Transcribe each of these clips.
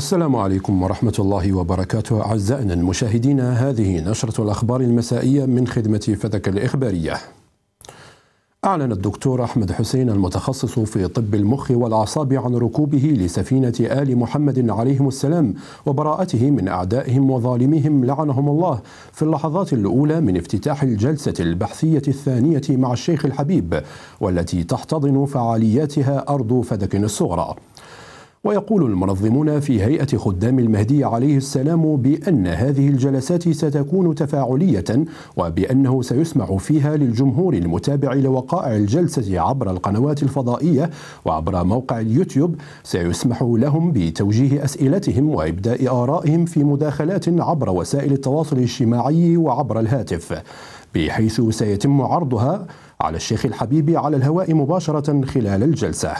السلام عليكم ورحمة الله وبركاته أعزائنا المشاهدين هذه نشرة الأخبار المسائية من خدمة فتك الإخبارية أعلن الدكتور أحمد حسين المتخصص في طب المخ والأعصاب عن ركوبه لسفينة آل محمد عليهم السلام وبراءته من أعدائهم وظالمهم لعنهم الله في اللحظات الأولى من افتتاح الجلسة البحثية الثانية مع الشيخ الحبيب والتي تحتضن فعالياتها أرض فدك الصغرى ويقول المنظمون في هيئة خدام المهدي عليه السلام بأن هذه الجلسات ستكون تفاعلية وبأنه سيسمع فيها للجمهور المتابع لوقائع الجلسة عبر القنوات الفضائية وعبر موقع اليوتيوب سيسمح لهم بتوجيه أسئلتهم وإبداء آرائهم في مداخلات عبر وسائل التواصل الاجتماعي وعبر الهاتف بحيث سيتم عرضها على الشيخ الحبيبي على الهواء مباشرة خلال الجلسة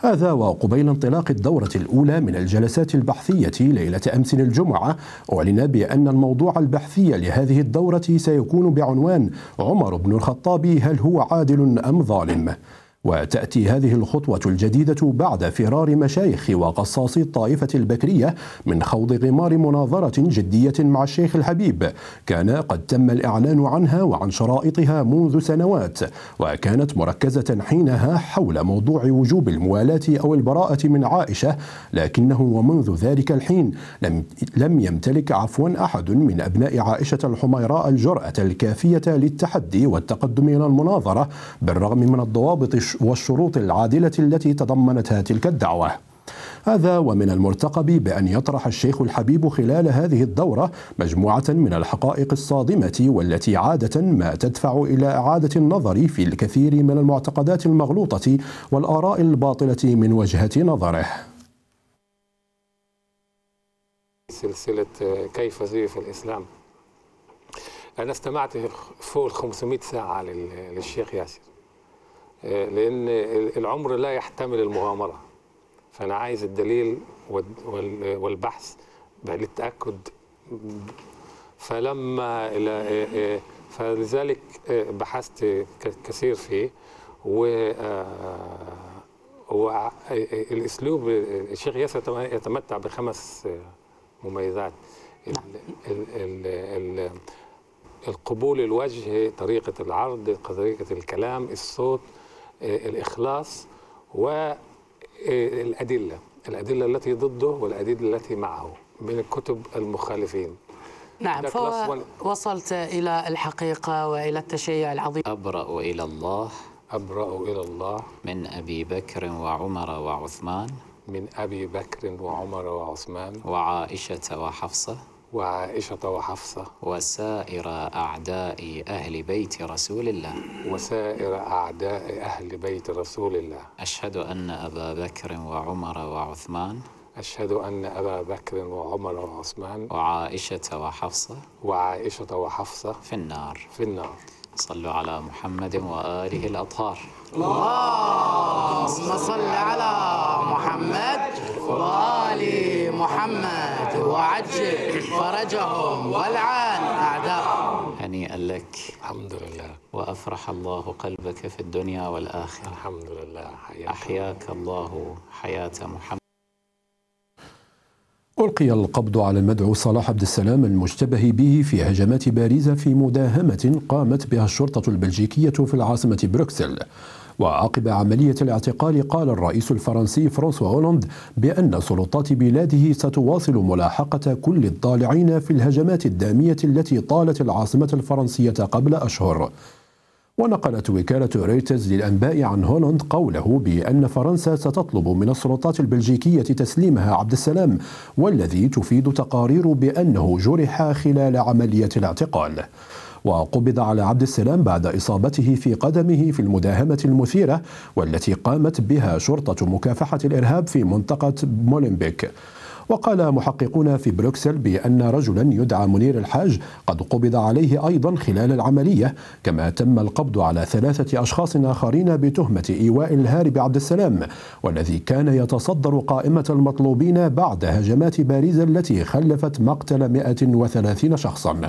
هذا وقبيل انطلاق الدورة الأولى من الجلسات البحثية ليلة أمس الجمعة أعلن بأن الموضوع البحثي لهذه الدورة سيكون بعنوان عمر بن الخطاب هل هو عادل أم ظالم؟ وتأتي هذه الخطوة الجديدة بعد فرار مشايخ وقصاصي الطائفة البكرية من خوض غمار مناظرة جدية مع الشيخ الحبيب كان قد تم الإعلان عنها وعن شرائطها منذ سنوات وكانت مركزة حينها حول موضوع وجوب الموالاة أو البراءة من عائشة لكنه ومنذ ذلك الحين لم, لم يمتلك عفوا أحد من أبناء عائشة الحميراء الجرأة الكافية للتحدي والتقدم إلى المناظرة بالرغم من الضوابط والشروط العادلة التي تضمنتها تلك الدعوة هذا ومن المرتقب بأن يطرح الشيخ الحبيب خلال هذه الدورة مجموعة من الحقائق الصادمة والتي عادة ما تدفع إلى إعادة النظر في الكثير من المعتقدات المغلوطة والآراء الباطلة من وجهة نظره سلسلة كيف زيف الإسلام أنا استمعت فوق 500 ساعة للشيخ ياسر لان العمر لا يحتمل المغامره فانا عايز الدليل والبحث للتاكد فلما فلذلك بحثت كثير فيه و آه، والاسلوب آه، الشيخ ياسر يتمتع بخمس آه، مميزات نعم. ال ال ال القبول الوجه طريقة العرض طريقة الكلام الصوت الإخلاص والأدلة الأدلة التي ضده والأدلة التي معه من الكتب المخالفين نعم فوصلت إلى الحقيقة وإلى التشيع العظيم أبرأ إلى الله أبرأ إلى الله من أبي بكر وعمر وعثمان من أبي بكر وعمر وعثمان وعائشة وحفصة وعائشة وحفصة وسائر أعداء أهل بيت رسول الله وسائر أعداء أهل بيت رسول الله أشهد أن أبا بكر وعمر وعثمان أشهد أن أبا بكر وعمر وعثمان وعائشة وحفصة وعائشة وحفصة في النار في النار صلوا على محمد وآله الأطهار اللهم صل على محمد وآل محمد وعجل فرجهم والعن أعداءهم هنيئا لك الحمد لله وأفرح الله قلبك في الدنيا والآخرة الحمد لله حياك أحياك الله حياة محمد ألقي القبض على المدعو صلاح عبد السلام المشتبه به في هجمات بارزة في مداهمة قامت بها الشرطة البلجيكية في العاصمة بروكسل وعقب عملية الاعتقال قال الرئيس الفرنسي فرانسوا هولاند بأن سلطات بلاده ستواصل ملاحقة كل الضالعين في الهجمات الدامية التي طالت العاصمة الفرنسية قبل أشهر ونقلت وكالة ريترز للأنباء عن هولند قوله بأن فرنسا ستطلب من السلطات البلجيكية تسليمها عبد السلام والذي تفيد تقارير بأنه جرح خلال عملية الاعتقال وقبض على عبد السلام بعد إصابته في قدمه في المداهمة المثيرة والتي قامت بها شرطة مكافحة الإرهاب في منطقة مولنبيك وقال محققون في بروكسل بأن رجلا يدعى منير الحاج قد قبض عليه أيضا خلال العملية كما تم القبض على ثلاثة أشخاص آخرين بتهمة إيواء الهارب عبد السلام والذي كان يتصدر قائمة المطلوبين بعد هجمات باريس التي خلفت مقتل 130 شخصا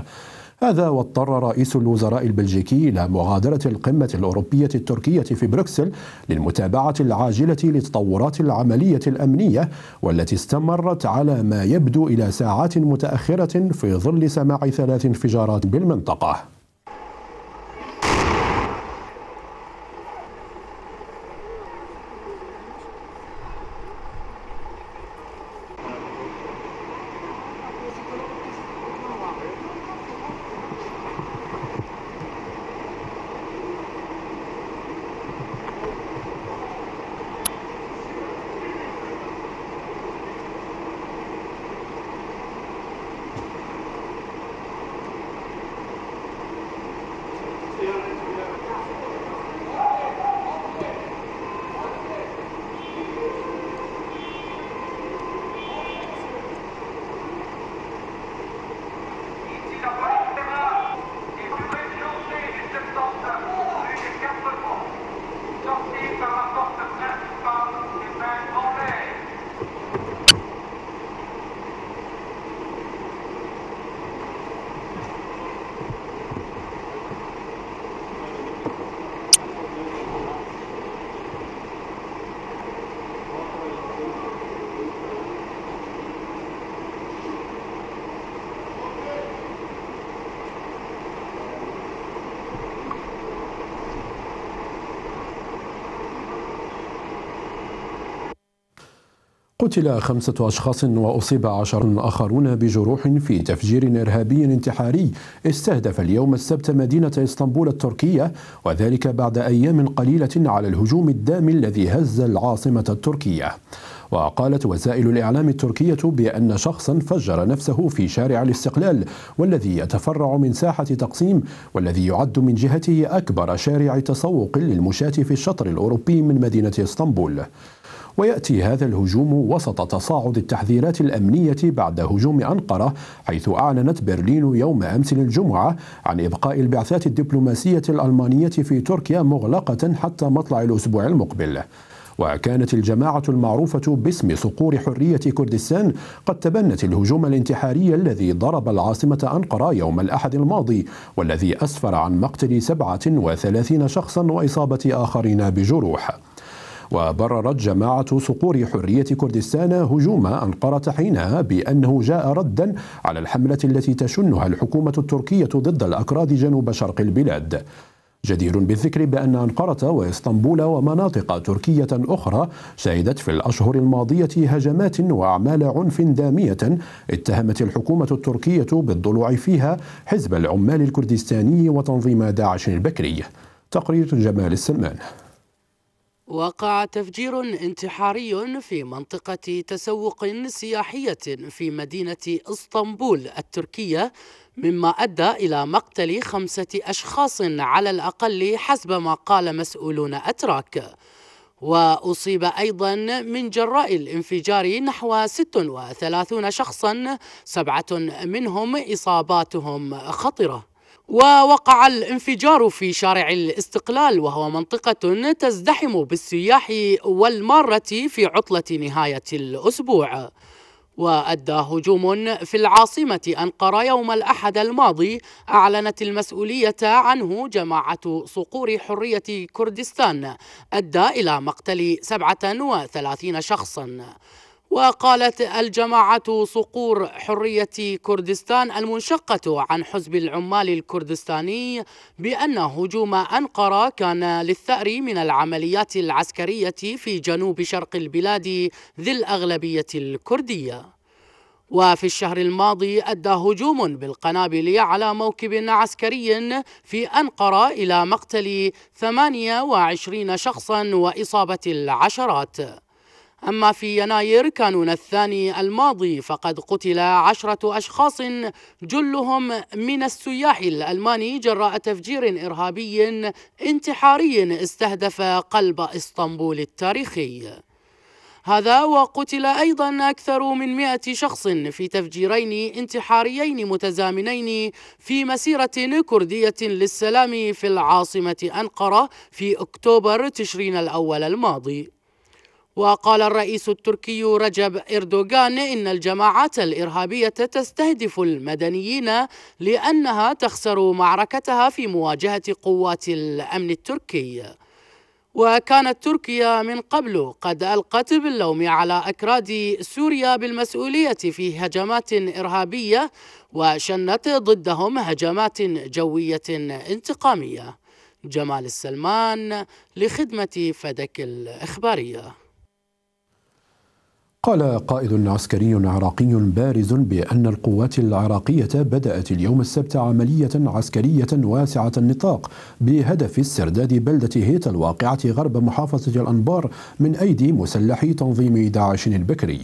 هذا واضطر رئيس الوزراء البلجيكي إلى مغادرة القمة الأوروبية التركية في بروكسل للمتابعة العاجلة لتطورات العملية الأمنية والتي استمرت على ما يبدو إلى ساعات متأخرة في ظل سماع ثلاث انفجارات بالمنطقة قتل خمسة أشخاص وأصيب عشر آخرون بجروح في تفجير إرهابي انتحاري استهدف اليوم السبت مدينة إسطنبول التركية وذلك بعد أيام قليلة على الهجوم الدام الذي هز العاصمة التركية وقالت وسائل الإعلام التركية بأن شخصا فجر نفسه في شارع الاستقلال والذي يتفرع من ساحة تقسيم والذي يعد من جهته أكبر شارع تسوق للمشاة في الشطر الأوروبي من مدينة إسطنبول ويأتي هذا الهجوم وسط تصاعد التحذيرات الأمنية بعد هجوم أنقرة حيث أعلنت برلين يوم أمس الجمعة عن إبقاء البعثات الدبلوماسية الألمانية في تركيا مغلقة حتى مطلع الأسبوع المقبل وكانت الجماعة المعروفة باسم صقور حرية كردستان قد تبنت الهجوم الانتحاري الذي ضرب العاصمة أنقرة يوم الأحد الماضي والذي أسفر عن مقتل 37 شخصا وإصابة آخرين بجروح وبررت جماعة صقور حرية كردستان هجوم أنقرة حينها بأنه جاء ردا على الحملة التي تشنها الحكومة التركية ضد الأكراد جنوب شرق البلاد جدير بالذكر بأن أنقرة وإسطنبول ومناطق تركية أخرى شهدت في الأشهر الماضية هجمات وأعمال عنف دامية اتهمت الحكومة التركية بالضلوع فيها حزب العمال الكردستاني وتنظيم داعش البكري تقرير جمال السمان وقع تفجير انتحاري في منطقة تسوق سياحية في مدينة اسطنبول التركية مما أدى إلى مقتل خمسة أشخاص على الأقل حسب ما قال مسؤولون أتراك وأصيب أيضا من جراء الانفجار نحو 36 شخصا سبعة منهم إصاباتهم خطرة ووقع الانفجار في شارع الاستقلال وهو منطقة تزدحم بالسياح والمارة في عطلة نهاية الأسبوع وأدى هجوم في العاصمة أنقرة يوم الأحد الماضي أعلنت المسؤولية عنه جماعة صقور حرية كردستان أدى إلى مقتل 37 شخصاً وقالت الجماعة صقور حرية كردستان المنشقة عن حزب العمال الكردستاني بأن هجوم أنقرة كان للثأر من العمليات العسكرية في جنوب شرق البلاد ذي الأغلبية الكردية وفي الشهر الماضي أدى هجوم بالقنابل على موكب عسكري في أنقرة إلى مقتل 28 شخصا وإصابة العشرات أما في يناير كانون الثاني الماضي فقد قتل عشرة أشخاص جلهم من السياح الألماني جراء تفجير إرهابي انتحاري استهدف قلب اسطنبول التاريخي هذا وقتل أيضا أكثر من مئة شخص في تفجيرين انتحاريين متزامنين في مسيرة كردية للسلام في العاصمة أنقرة في أكتوبر تشرين الأول الماضي وقال الرئيس التركي رجب إردوغان إن الجماعات الإرهابية تستهدف المدنيين لأنها تخسر معركتها في مواجهة قوات الأمن التركي وكانت تركيا من قبل قد ألقت باللوم على أكراد سوريا بالمسؤولية في هجمات إرهابية وشنت ضدهم هجمات جوية انتقامية جمال السلمان لخدمة فدك الإخبارية قال قائد عسكري عراقي بارز بأن القوات العراقية بدأت اليوم السبت عملية عسكرية واسعة النطاق بهدف استرداد بلدة هيت الواقعة غرب محافظة الأنبار من أيدي مسلحي تنظيم داعش البكري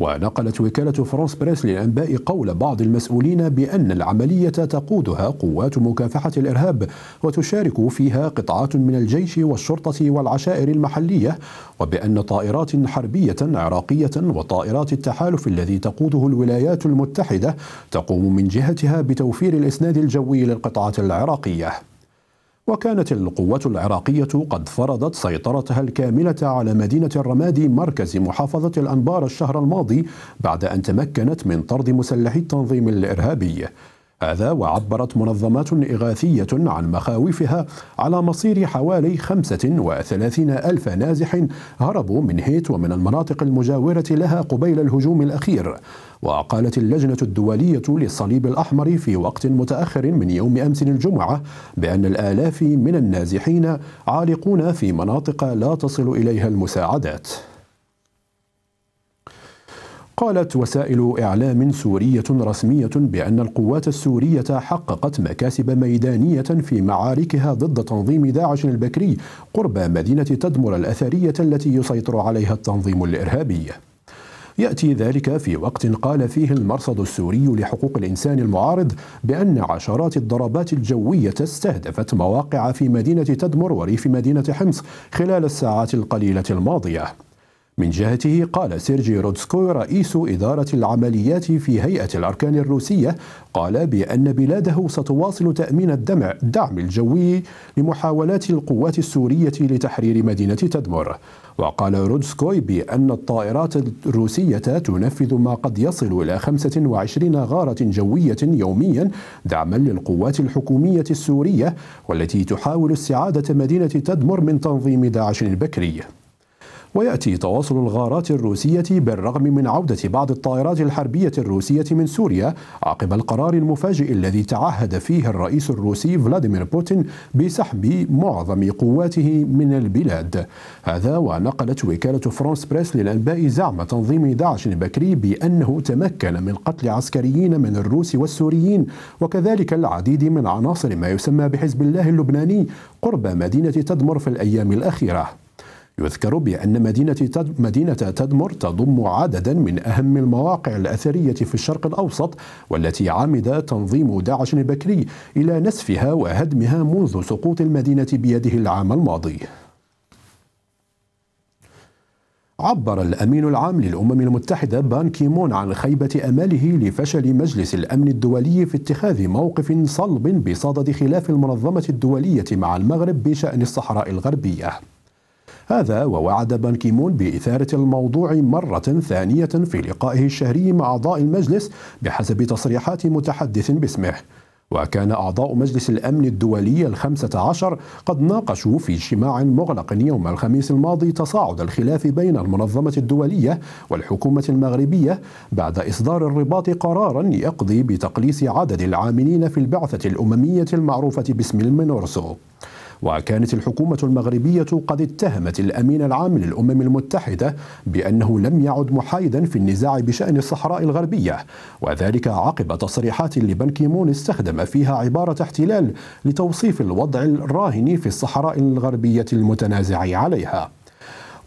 ونقلت وكالة فرانس بريس للأنباء قول بعض المسؤولين بأن العملية تقودها قوات مكافحة الإرهاب وتشارك فيها قطعات من الجيش والشرطة والعشائر المحلية وبأن طائرات حربية عراقية وطائرات التحالف الذي تقوده الولايات المتحدة تقوم من جهتها بتوفير الإسناد الجوي للقطعة العراقية وكانت القوات العراقية قد فرضت سيطرتها الكاملة على مدينة الرمادي مركز محافظة الأنبار الشهر الماضي بعد أن تمكنت من طرد مسلحي التنظيم الإرهابي هذا وعبرت منظمات إغاثية عن مخاوفها على مصير حوالي 35 ألف نازح هربوا من هيت ومن المناطق المجاورة لها قبيل الهجوم الأخير وقالت اللجنة الدولية للصليب الأحمر في وقت متأخر من يوم أمس الجمعة بأن الآلاف من النازحين عالقون في مناطق لا تصل إليها المساعدات قالت وسائل إعلام سورية رسمية بأن القوات السورية حققت مكاسب ميدانية في معاركها ضد تنظيم داعش البكري قرب مدينة تدمر الأثرية التي يسيطر عليها التنظيم الإرهابي ياتي ذلك في وقت قال فيه المرصد السوري لحقوق الانسان المعارض بان عشرات الضربات الجويه استهدفت مواقع في مدينه تدمر وريف مدينه حمص خلال الساعات القليله الماضيه من جهته قال سيرجي رودسكو رئيس إدارة العمليات في هيئة الأركان الروسية قال بأن بلاده ستواصل تأمين الدمع الدعم الجوي لمحاولات القوات السورية لتحرير مدينة تدمر وقال رودسكوي بأن الطائرات الروسية تنفذ ما قد يصل إلى 25 غارة جوية يوميا دعما للقوات الحكومية السورية والتي تحاول استعادة مدينة تدمر من تنظيم داعش البكري ويأتي تواصل الغارات الروسية بالرغم من عودة بعض الطائرات الحربية الروسية من سوريا عقب القرار المفاجئ الذي تعهد فيه الرئيس الروسي فلاديمير بوتين بسحب معظم قواته من البلاد هذا ونقلت وكالة فرانس بريس للأنباء زعم تنظيم داعش البكري بأنه تمكن من قتل عسكريين من الروس والسوريين وكذلك العديد من عناصر ما يسمى بحزب الله اللبناني قرب مدينة تدمر في الأيام الأخيرة يذكر بأن مدينة مدينة تدمر تضم عددا من أهم المواقع الأثرية في الشرق الأوسط والتي عمد تنظيم داعش البكري إلى نسفها وهدمها منذ سقوط المدينة بيده العام الماضي عبر الأمين العام للأمم المتحدة بان كيمون عن خيبة أماله لفشل مجلس الأمن الدولي في اتخاذ موقف صلب بصدد خلاف المنظمة الدولية مع المغرب بشأن الصحراء الغربية هذا ووعد كيمون بإثارة الموضوع مرة ثانية في لقائه الشهري مع أعضاء المجلس بحسب تصريحات متحدث باسمه وكان أعضاء مجلس الأمن الدولي الخمسة عشر قد ناقشوا في اجتماع مغلق يوم الخميس الماضي تصاعد الخلاف بين المنظمة الدولية والحكومة المغربية بعد إصدار الرباط قرارا يقضي بتقليص عدد العاملين في البعثة الأممية المعروفة باسم المنورسو وكانت الحكومة المغربية قد اتهمت الأمين العام للأمم المتحدة بأنه لم يعد محايدا في النزاع بشأن الصحراء الغربية وذلك عقب تصريحات لبن كيمون استخدم فيها عبارة احتلال لتوصيف الوضع الراهن في الصحراء الغربية المتنازع عليها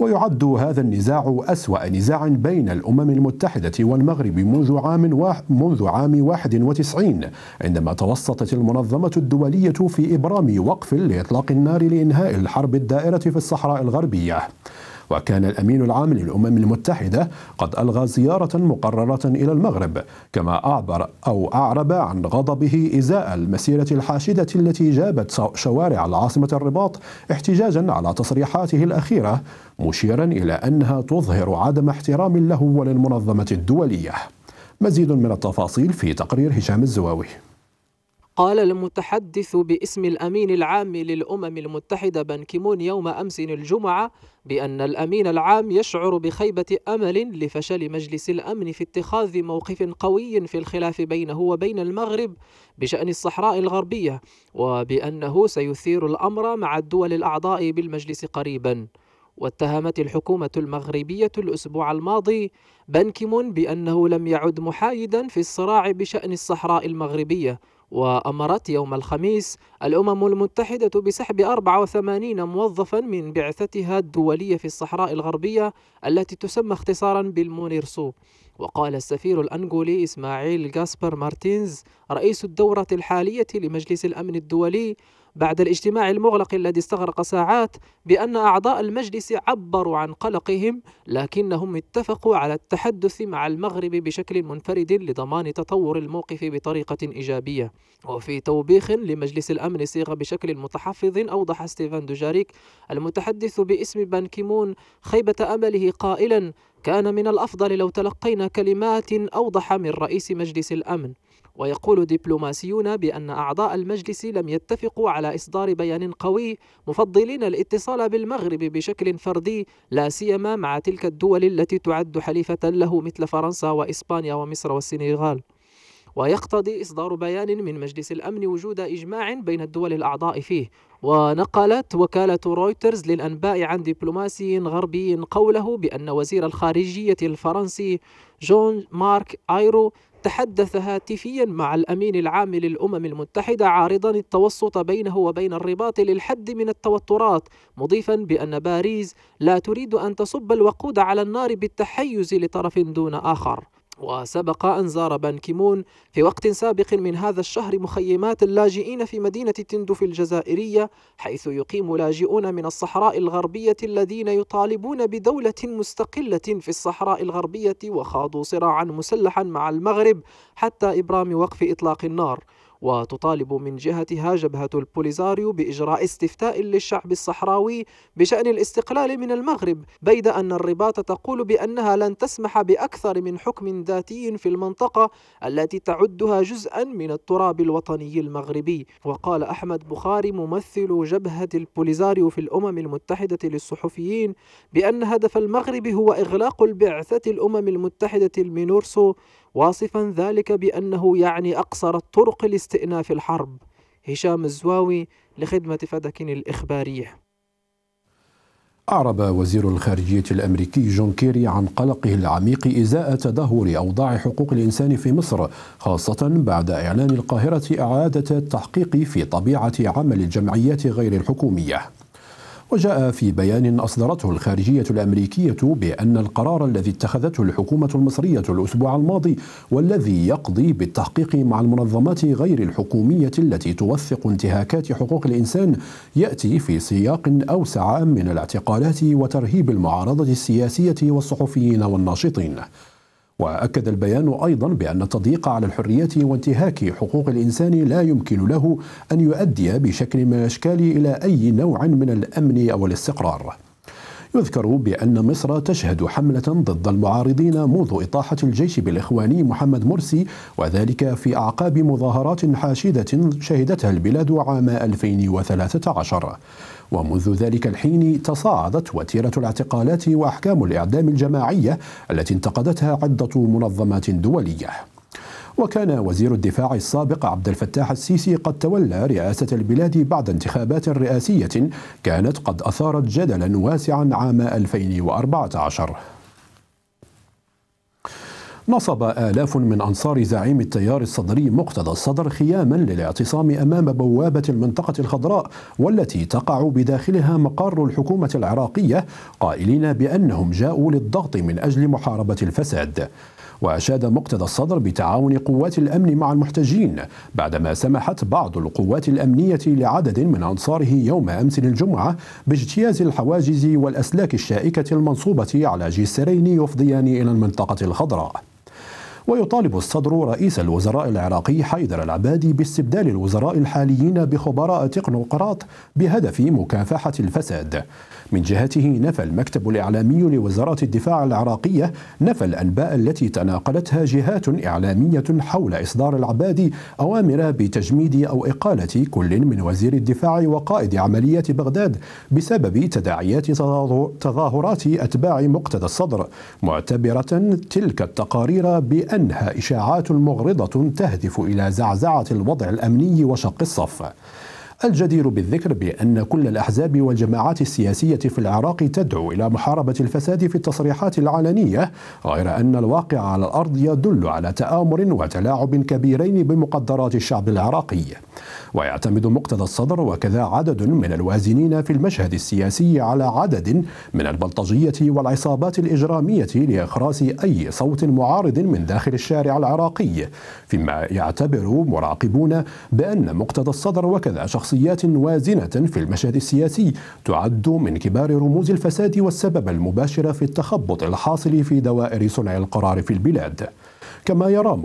ويعد هذا النزاع أسوأ نزاع بين الأمم المتحدة والمغرب منذ عام منذ عام 91 عندما توسطت المنظمة الدولية في إبرام وقف لإطلاق النار لإنهاء الحرب الدائرة في الصحراء الغربية وكان الأمين العام للأمم المتحدة قد ألغى زيارة مقررة إلى المغرب كما أعبر أو أعرب عن غضبه إزاء المسيرة الحاشدة التي جابت شوارع العاصمة الرباط احتجاجا على تصريحاته الأخيرة مشيرا إلى أنها تظهر عدم احترام له وللمنظمة الدولية مزيد من التفاصيل في تقرير هشام الزواوي قال المتحدث باسم الأمين العام للأمم المتحدة بانكيمون يوم أمس الجمعة بأن الأمين العام يشعر بخيبة أمل لفشل مجلس الأمن في اتخاذ موقف قوي في الخلاف بينه وبين المغرب بشأن الصحراء الغربية وبأنه سيثير الأمر مع الدول الأعضاء بالمجلس قريباً واتهمت الحكومة المغربية الأسبوع الماضي بنكيمون بأنه لم يعد محايدا في الصراع بشأن الصحراء المغربية وأمرت يوم الخميس الأمم المتحدة بسحب 84 موظفا من بعثتها الدولية في الصحراء الغربية التي تسمى اختصارا بالمونيرسو وقال السفير الأنغولي إسماعيل جاسبر مارتينز رئيس الدورة الحالية لمجلس الأمن الدولي بعد الاجتماع المغلق الذي استغرق ساعات بأن أعضاء المجلس عبروا عن قلقهم لكنهم اتفقوا على التحدث مع المغرب بشكل منفرد لضمان تطور الموقف بطريقة إيجابية وفي توبيخ لمجلس الأمن صيغ بشكل متحفظ أوضح ستيفان دوجاريك المتحدث باسم بانكيمون خيبة أمله قائلا كان من الأفضل لو تلقينا كلمات أوضح من رئيس مجلس الأمن ويقول دبلوماسيون بأن أعضاء المجلس لم يتفقوا على إصدار بيان قوي مفضلين الاتصال بالمغرب بشكل فردي لا سيما مع تلك الدول التي تعد حليفة له مثل فرنسا وإسبانيا ومصر والسنغال ويقتضي إصدار بيان من مجلس الأمن وجود إجماع بين الدول الأعضاء فيه ونقلت وكالة رويترز للأنباء عن دبلوماسي غربي قوله بأن وزير الخارجية الفرنسي جون مارك ايرو تحدث هاتفيا مع الامين العام للامم المتحده عارضا التوسط بينه وبين الرباط للحد من التوترات مضيفا بان باريس لا تريد ان تصب الوقود على النار بالتحيز لطرف دون اخر وسبق أن زار بانكيمون في وقت سابق من هذا الشهر مخيمات اللاجئين في مدينة تندف الجزائرية حيث يقيم لاجئون من الصحراء الغربية الذين يطالبون بدولة مستقلة في الصحراء الغربية وخاضوا صراعا مسلحا مع المغرب حتى إبرام وقف إطلاق النار وتطالب من جهتها جبهة البوليزاريو بإجراء استفتاء للشعب الصحراوي بشأن الاستقلال من المغرب بيد أن الرباط تقول بأنها لن تسمح بأكثر من حكم ذاتي في المنطقة التي تعدها جزءا من التراب الوطني المغربي وقال أحمد بخاري ممثل جبهة البوليزاريو في الأمم المتحدة للصحفيين بأن هدف المغرب هو إغلاق البعثة الأمم المتحدة المينورسو واصفا ذلك بأنه يعني أقصر الطرق لاستئناف الحرب هشام الزواوي لخدمة فدك الإخبارية أعرب وزير الخارجية الأمريكي جون كيري عن قلقه العميق إزاء تدهور أوضاع حقوق الإنسان في مصر خاصة بعد إعلان القاهرة إعادة التحقيق في طبيعة عمل الجمعيات غير الحكومية وجاء في بيان أصدرته الخارجية الأمريكية بأن القرار الذي اتخذته الحكومة المصرية الأسبوع الماضي والذي يقضي بالتحقيق مع المنظمات غير الحكومية التي توثق انتهاكات حقوق الإنسان يأتي في سياق أوسع من الاعتقالات وترهيب المعارضة السياسية والصحفيين والناشطين وأكد البيان أيضا بأن التضييق على الحريات وانتهاك حقوق الإنسان لا يمكن له أن يؤدي بشكل من الأشكال إلى أي نوع من الأمن أو الاستقرار يذكر بأن مصر تشهد حملة ضد المعارضين منذ إطاحة الجيش بالإخواني محمد مرسي وذلك في أعقاب مظاهرات حاشدة شهدتها البلاد عام 2013 ومنذ ذلك الحين تصاعدت وتيرة الاعتقالات وأحكام الإعدام الجماعية التي انتقدتها عدة منظمات دولية وكان وزير الدفاع السابق عبد الفتاح السيسي قد تولى رئاسة البلاد بعد انتخابات رئاسية كانت قد أثارت جدلا واسعا عام 2014 نصب آلاف من أنصار زعيم التيار الصدري مقتدى الصدر خياما للاعتصام أمام بوابة المنطقة الخضراء والتي تقع بداخلها مقر الحكومة العراقية قائلين بأنهم جاءوا للضغط من أجل محاربة الفساد وأشاد مقتدى الصدر بتعاون قوات الأمن مع المحتجين بعدما سمحت بعض القوات الأمنية لعدد من أنصاره يوم أمس الجمعة باجتياز الحواجز والأسلاك الشائكة المنصوبة على جسرين يفضيان إلى المنطقة الخضراء ويطالب الصدر رئيس الوزراء العراقي حيدر العبادي باستبدال الوزراء الحاليين بخبراء تقنقراط بهدف مكافحة الفساد من جهته نفى المكتب الإعلامي لوزارة الدفاع العراقية نفى الأنباء التي تناقلتها جهات إعلامية حول إصدار العبادي أوامر بتجميد أو إقالة كل من وزير الدفاع وقائد عملية بغداد بسبب تداعيات تظاهرات أتباع مقتدى الصدر معتبرة تلك التقارير بأ أنها إشاعات مغرضة تهدف إلى زعزعة الوضع الأمني وشق الصف الجدير بالذكر بأن كل الأحزاب والجماعات السياسية في العراق تدعو إلى محاربة الفساد في التصريحات العلنية غير أن الواقع على الأرض يدل على تآمر وتلاعب كبيرين بمقدرات الشعب العراقي ويعتمد مقتدى الصدر وكذا عدد من الوازنين في المشهد السياسي على عدد من البلطجية والعصابات الإجرامية لإخراس أي صوت معارض من داخل الشارع العراقي فيما يعتبر مراقبون بأن مقتدى الصدر وكذا شخصيات وازنة في المشهد السياسي تعد من كبار رموز الفساد والسبب المباشر في التخبط الحاصل في دوائر صنع القرار في البلاد كما يرى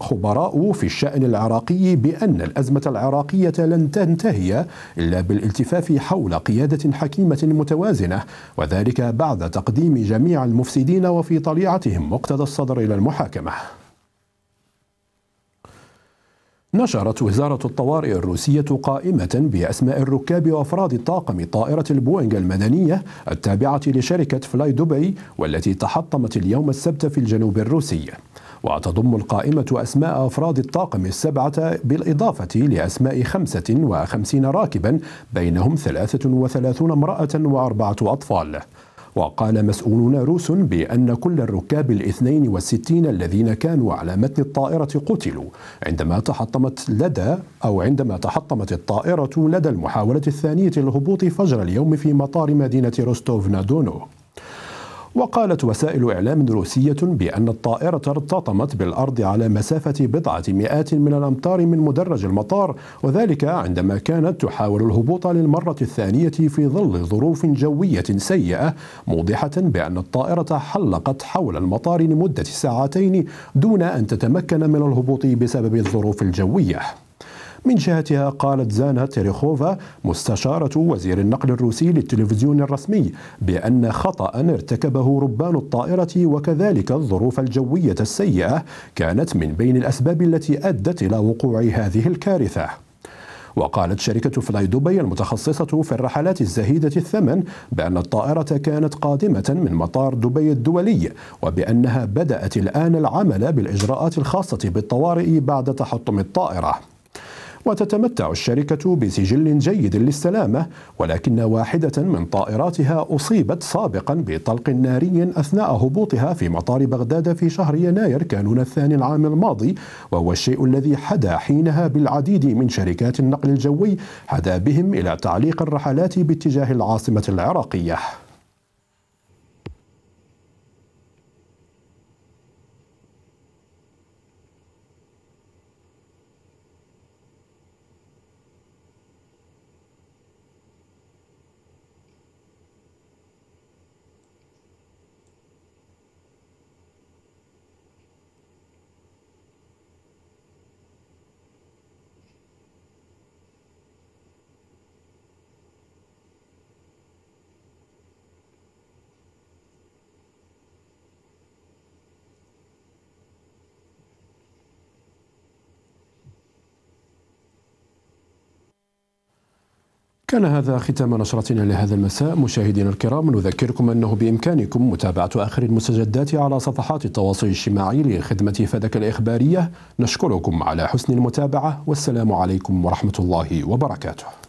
خبراء في الشأن العراقي بأن الأزمة العراقية لن تنتهي إلا بالالتفاف حول قيادة حكيمة متوازنة وذلك بعد تقديم جميع المفسدين وفي طليعتهم مقتدى الصدر إلى المحاكمة نشرت وزارة الطوارئ الروسية قائمة بأسماء الركاب وأفراد طاقم طائرة البوينغ المدنية التابعة لشركة فلاي دبي والتي تحطمت اليوم السبت في الجنوب الروسي وتضم القائمة أسماء أفراد الطاقم السبعة بالإضافة لأسماء 55 راكبا بينهم 33 امرأة وأربعة أطفال وقال مسؤولون روس بأن كل الركاب الاثنين والستين الذين كانوا على متن الطائرة قتلوا عندما تحطمت لدى أو عندما تحطمت الطائرة لدى المحاولة الثانية للهبوط فجر اليوم في مطار مدينة روستوف نادونو وقالت وسائل إعلام روسية بأن الطائرة ارتطمت بالأرض على مسافة بضعة مئات من الأمتار من مدرج المطار وذلك عندما كانت تحاول الهبوط للمرة الثانية في ظل ظروف جوية سيئة موضحة بأن الطائرة حلقت حول المطار لمدة ساعتين دون أن تتمكن من الهبوط بسبب الظروف الجوية من جهتها قالت زانا تيريخوفا مستشارة وزير النقل الروسي للتلفزيون الرسمي بأن خطأ ارتكبه ربان الطائرة وكذلك الظروف الجوية السيئة كانت من بين الأسباب التي أدت إلى وقوع هذه الكارثة وقالت شركة فلاي دبي المتخصصة في الرحلات الزهيدة الثمن بأن الطائرة كانت قادمة من مطار دبي الدولي وبأنها بدأت الآن العمل بالإجراءات الخاصة بالطوارئ بعد تحطم الطائرة وتتمتع الشركة بسجل جيد للسلامة ولكن واحدة من طائراتها أصيبت سابقا بطلق ناري أثناء هبوطها في مطار بغداد في شهر يناير كانون الثاني العام الماضي وهو الشيء الذي حدا حينها بالعديد من شركات النقل الجوي حدا بهم إلى تعليق الرحلات باتجاه العاصمة العراقية كان هذا ختام نشرتنا لهذا المساء مشاهدينا الكرام نذكركم أنه بإمكانكم متابعة آخر المستجدات على صفحات التواصل الاجتماعي لخدمة فدك الإخبارية نشكركم على حسن المتابعة والسلام عليكم ورحمة الله وبركاته